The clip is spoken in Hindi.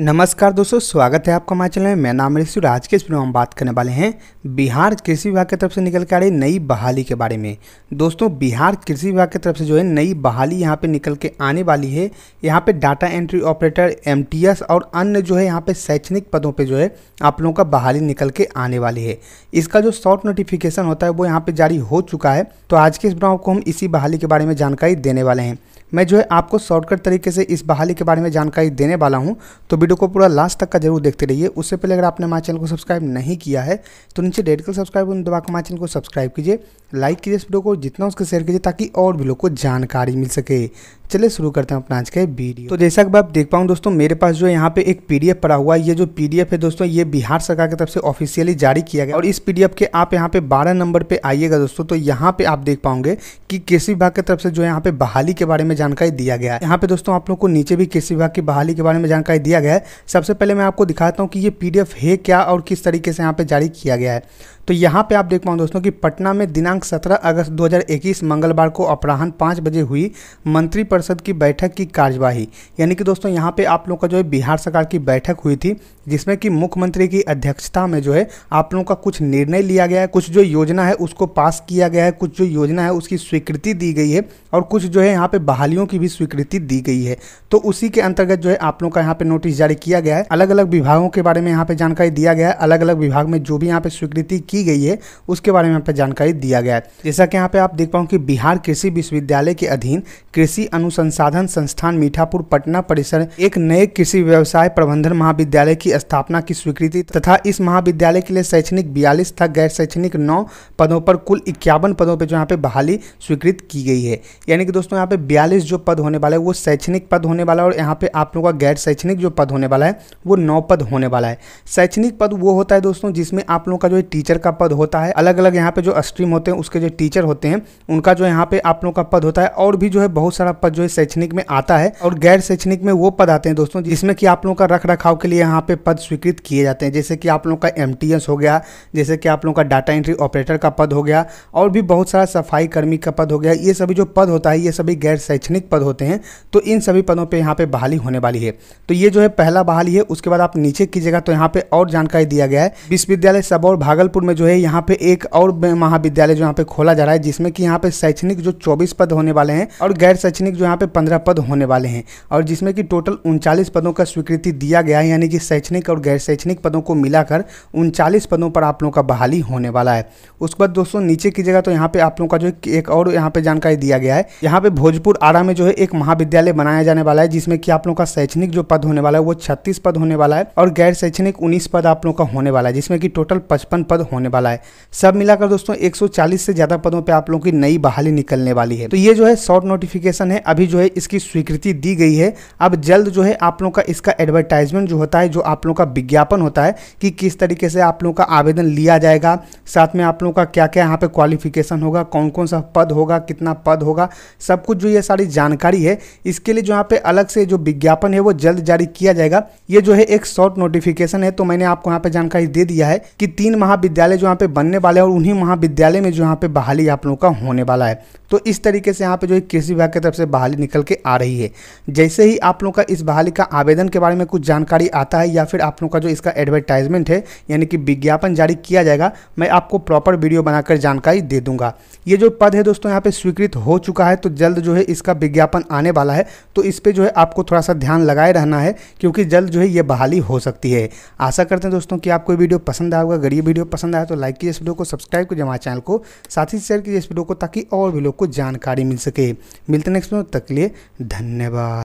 नमस्कार दोस्तों स्वागत है आपका हमारे चैनल में मैं नाम ऋषि आज के इस वीडियो में हम बात करने वाले हैं बिहार कृषि विभाग की तरफ से निकल के आ रही नई बहाली के बारे में दोस्तों बिहार कृषि विभाग की तरफ से जो है नई बहाली यहाँ पे निकल के आने वाली है यहाँ पे डाटा एंट्री ऑपरेटर एम और अन्य जो है यहाँ पर शैक्षणिक पदों पर जो है आप लोगों का बहाली निकल के आने वाली है इसका जो शॉर्ट नोटिफिकेशन होता है वो यहाँ पर जारी हो चुका है तो आज के इस वीडियो को हम इसी बहाली के बारे में जानकारी देने वाले हैं मैं जो है आपको शॉर्टकट तरीके से इस बहाली के बारे में जानकारी देने वाला हूँ तो वीडियो को पूरा लास्ट तक का जरूर देखते रहिए उससे पहले अगर आपने हमारे चैनल को सब्सक्राइब नहीं किया है तो नीचे डेट कर सब्सक्राइब उन दबाकर हमारे चैनल को सब्सक्राइब कीजिए लाइक कीजिए इस वीडियो को जितना उसके शेयर कीजिए ताकि और भी लोग को जानकारी मिल सके चले शुरू करते हैं अपना आज का वीडियो तो जैसा कि आप देख पाऊँ दोस्तों मेरे पास जो यहाँ पे एक पीडीएफ पड़ा हुआ है ये जो पीडीएफ है दोस्तों ये बिहार सरकार की तरफ से ऑफिशियली जारी किया गया और इस पीडीएफ के आप यहाँ पे 12 नंबर पे आइएगा दोस्तों तो यहाँ पे आप देख पाओगे कि कृषि विभाग की तरफ से जो यहाँ पे बहाली के बारे में जानकारी दिया गया है यहाँ पे दोस्तों आप लोग को नीचे भी कृषि विभाग की बहाली के बारे में जानकारी दिया गया है सबसे पहले मैं आपको दिखाता हूँ कि ये पी है क्या और किस तरीके से यहाँ पे जारी किया गया है तो यहाँ पे आप देख पाओ दोस्तों कि पटना में दिनांक सत्रह अगस्त 2021 मंगलवार को अपराहन पांच बजे हुई मंत्री परिषद की बैठक की कार्यवाही यानी कि दोस्तों यहाँ पे आप लोगों का जो है बिहार सरकार की बैठक हुई थी जिसमें कि मुख्यमंत्री की अध्यक्षता में जो है आप लोगों का कुछ निर्णय लिया गया है कुछ जो योजना है उसको पास किया गया है कुछ जो योजना है उसकी स्वीकृति दी गई है और कुछ जो है यहाँ पे बहालियों की भी स्वीकृति दी गई है तो उसी के अंतर्गत जो है आप लोगों का यहाँ पे नोटिस जारी किया गया है अलग अलग विभागों के बारे में यहाँ पे जानकारी दिया गया है अलग अलग विभाग में जो भी यहाँ पे स्वीकृति की गई है उसके बारे में यहाँ पे जानकारी दिया गया है जैसा कि यहाँ पे आप देख पाऊँ कि बिहार कृषि विश्वविद्यालय के अधीन कृषि अनु अनुसंसाधन संस्थान मीठापुर पटना परिसर एक नए कृषि व्यवसाय प्रबंधन महाविद्यालय की स्थापना की स्वीकृति तथा इस महाविद्यालय के लिए शैक्षणिक बयालीस तथा गैर शैक्षणिक नौ पदों पर कुल इक्यावन पदों पर जो यहाँ पे बहाली स्वीकृत की गई है यानी कि दोस्तों यहाँ पे बयालीस जो पद होने वाला है वो शैक्षणिक पद होने वाला है और यहाँ पे आप लोगों का गैर शैक्षणिक जो पद होने वाला है वो नौ पद होने वाला है शैक्षणिक पद वो होता है दोस्तों जिसमें आप लोगों का जो टीचर का पद होता है अलग अलग यहाँ पे जो स्ट्रीम होते हैं उसके जो टीचर होते हैं उनका जो यहाँ पे आप लोगों का पद होता है और भी जो है बहुत सारा पद जो है शैक्षणिक में आता है और गैर शैक्षणिक में वो पद आते हैं दोस्तों जिसमें कि आप लोगों का रख रखाव के लिए यहाँ पे पद स्वीकृत किए जाते हैं जैसे कि आप लोगों का एम हो गया जैसे कि आप लोगों का डाटा एंट्री ऑपरेटर का पद हो गया और भी बहुत सारा सफाई कर्मी का पद हो गया ये सभी जो पद होता है ये सभी गैर शैक्षणिक पद होते हैं तो इन सभी पदों पर यहाँ पे बहाली होने वाली है तो ये जो है पहला बहाली है उसके बाद आप नीचे कीजिएगा तो यहाँ पे और जानकारी दिया गया है विश्वविद्यालय सबौर भागलपुर में जो है यहाँ पे एक और महाविद्यालय जो यहाँ पे खोला जा रहा है जिसमें कि यहाँ पे शैक्षणिक जो 24 पद होने वाले हैं और गैर शैक्षणिक जो यहाँ पे पंद्रह पद होने वाले हैं और जिसमें कि टोटल उनचालीस पदों का स्वीकृति दिया गया है यानी कि शैक्षणिक और गैर शैक्षणिक पदों को मिलाकर उनचालीस पदों पर आप लोगों का बहाली होने वाला है उसके बाद दोस्तों नीचे की जगह तो यहाँ पे आप लोगों का जो एक और यहाँ पे जानकारी दिया गया है यहाँ पे भोजपुर आरा में जो है एक महाविद्यालय बनाया जाने वाला है जिसमें कि आप लोगों का शैक्षणिक जो पद होने वाला है वो छत्तीस पद होने वाला है और गैर शैक्षणिक उन्नीस पद आप लोगों का होने वाला है जिसमें कि टोटल पचपन पद होने वाला है सब मिलाकर दोस्तों एक से ज्यादा पदों पर आप लोगों की नई बहाली निकलने वाली है तो ये जो है शॉर्ट नोटिफिकेशन है अभी जो है इसकी स्वीकृति दी गई है अब जल्द जो है आप लोगों का इसका एडवर्टाइजमेंट जो होता है जो आप लोगों का विज्ञापन होता है कि किस तरीके से आप लोगों का आवेदन लिया जाएगा साथ में आप लोगों का क्या क्या यहाँ पे क्वालिफिकेशन होगा कौन कौन सा पद होगा कितना पद होगा सब कुछ जो ये सारी जानकारी है इसके लिए जो यहाँ पे अलग से जो विज्ञापन है वो जल्द जारी किया जाएगा ये जो है एक शॉर्ट नोटिफिकेशन है तो मैंने आपको यहाँ पे जानकारी दे दिया है कि तीन महाविद्यालय जो यहाँ पे बनने वाले और उन्हीं महाविद्यालय में जो यहाँ पे बहाली आप लोगों का होने वाला है तो इस तरीके से यहाँ पे जो है कृषि विभाग की तरफ से बहाली बहाली निकल के आ रही है जैसे ही आप लोग का इस बहाली का आवेदन के बारे में कुछ जानकारी आता है या फिर आप लोग का जो इसका एडवर्टाइजमेंट है यानी कि विज्ञापन जारी किया जाएगा मैं आपको प्रॉपर वीडियो बनाकर जानकारी दे दूंगा ये जो पद है दोस्तों यहाँ पर स्वीकृत हो चुका है तो जल्द जो है इसका विज्ञापन आने वाला है तो इस पर जो है आपको थोड़ा सा ध्यान लगाए रहना है क्योंकि जल्द जो है ये बहाली हो सकती है आशा करते हैं दोस्तों कि आपको वीडियो पसंद आएगा अगर ये वीडियो पसंद आया तो लाइक कीजिए इस वीडियो को सब्सक्राइब कीजिए हमारे चैनल को साथ ही शेयर कीजिए इस वीडियो को ताकि और भी लोग को जानकारी मिल सके मिलते नेक्स्ट तक लिए धन्यवाद